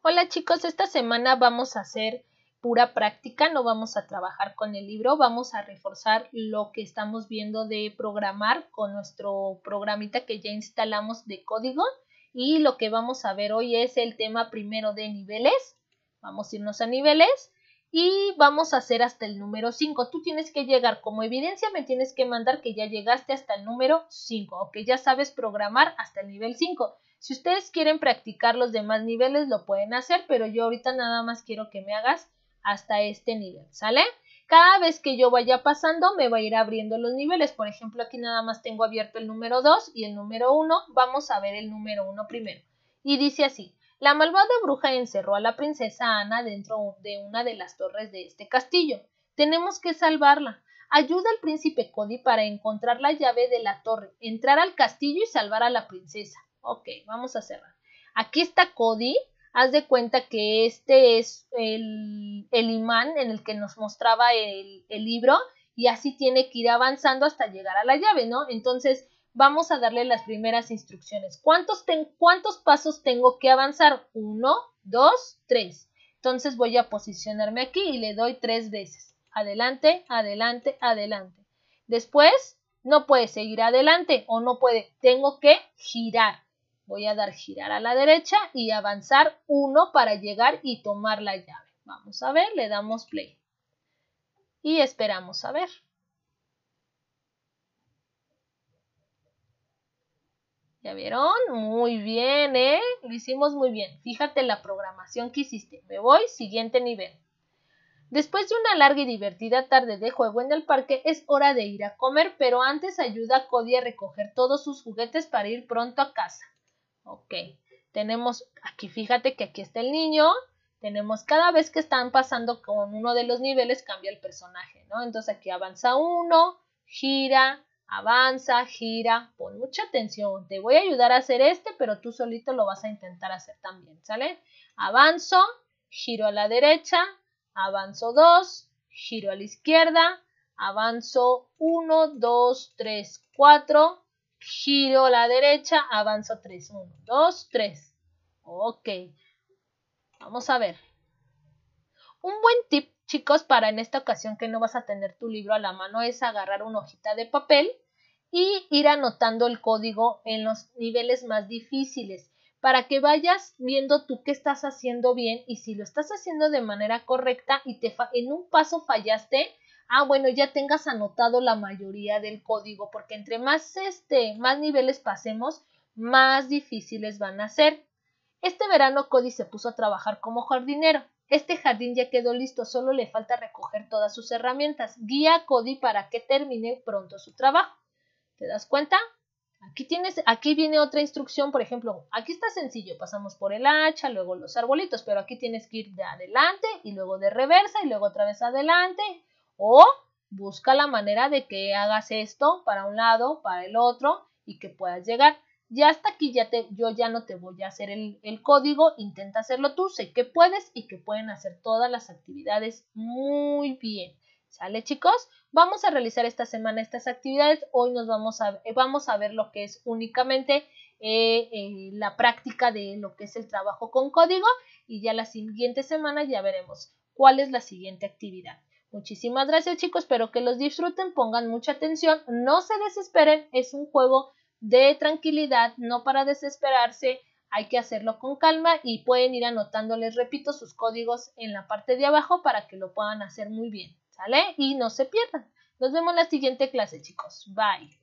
Hola chicos, esta semana vamos a hacer pura práctica, no vamos a trabajar con el libro, vamos a reforzar lo que estamos viendo de programar con nuestro programita que ya instalamos de código y lo que vamos a ver hoy es el tema primero de niveles, vamos a irnos a niveles y vamos a hacer hasta el número 5, tú tienes que llegar como evidencia, me tienes que mandar que ya llegaste hasta el número 5 o que ya sabes programar hasta el nivel 5 si ustedes quieren practicar los demás niveles, lo pueden hacer, pero yo ahorita nada más quiero que me hagas hasta este nivel, ¿sale? Cada vez que yo vaya pasando, me va a ir abriendo los niveles. Por ejemplo, aquí nada más tengo abierto el número 2 y el número 1. Vamos a ver el número 1 primero. Y dice así, la malvada bruja encerró a la princesa Ana dentro de una de las torres de este castillo. Tenemos que salvarla. Ayuda al príncipe Cody para encontrar la llave de la torre, entrar al castillo y salvar a la princesa. Ok, vamos a cerrar. Aquí está Cody. Haz de cuenta que este es el, el imán en el que nos mostraba el, libro y así tiene que ir avanzando hasta llegar a la llave, ¿no? Entonces vamos a darle las primeras instrucciones. ¿Cuántos, ten, cuántos pasos tengo que avanzar? Uno, dos, tres. Entonces voy a posicionarme aquí y le doy tres veces. Adelante, adelante, adelante. Después no puede seguir adelante o no puede. Tengo que girar. Voy a dar girar a la derecha y avanzar uno para llegar y tomar la llave. Vamos a ver, le damos play. Y esperamos a ver. ¿Ya vieron? Muy bien, ¿eh? Lo hicimos muy bien. Fíjate la programación que hiciste. Me voy, siguiente nivel. Después de una larga y divertida tarde de juego en el parque, es hora de ir a comer, pero antes ayuda a Cody a recoger todos sus juguetes para ir pronto a casa. Ok, tenemos aquí, fíjate que aquí está el niño, tenemos cada vez que están pasando con uno de los niveles cambia el personaje, ¿no? Entonces aquí avanza uno, gira, avanza, gira, pon mucha atención, te voy a ayudar a hacer este, pero tú solito lo vas a intentar hacer también, ¿sale? Avanzo, giro a la derecha, avanzo dos, giro a la izquierda, avanzo uno, dos, tres, cuatro giro a la derecha, avanzo 3, 1, 2, 3. Ok, vamos a ver. Un buen tip, chicos, para en esta ocasión que no vas a tener tu libro a la mano es agarrar una hojita de papel y ir anotando el código en los niveles más difíciles para que vayas viendo tú qué estás haciendo bien y si lo estás haciendo de manera correcta y te en un paso fallaste, ah, bueno, ya tengas anotado la mayoría del código, porque entre más, este, más niveles pasemos, más difíciles van a ser. Este verano Cody se puso a trabajar como jardinero. Este jardín ya quedó listo, solo le falta recoger todas sus herramientas. Guía a Cody para que termine pronto su trabajo. ¿Te das cuenta? Aquí tienes, aquí viene otra instrucción, por ejemplo, aquí está sencillo, pasamos por el hacha, luego los arbolitos, pero aquí tienes que ir de adelante y luego de reversa y luego otra vez adelante o busca la manera de que hagas esto para un lado, para el otro y que puedas llegar. Ya hasta aquí ya yo ya no te voy a hacer el, código, intenta hacerlo tú, sé que puedes y que pueden hacer todas las actividades muy bien. ¿Sale chicos? Vamos a realizar esta semana estas actividades. Hoy nos vamos a, eh, vamos a ver lo que es únicamente eh, eh, la práctica de lo que es el trabajo con código y ya la siguiente semana ya veremos cuál es la siguiente actividad. Muchísimas gracias chicos, espero que los disfruten, pongan mucha atención, no se desesperen, es un juego de tranquilidad, no para desesperarse, hay que hacerlo con calma y pueden ir anotando, les repito, sus códigos en la parte de abajo para que lo puedan hacer muy bien, ¿sale? Y no se pierdan. Nos vemos en la siguiente clase chicos, bye.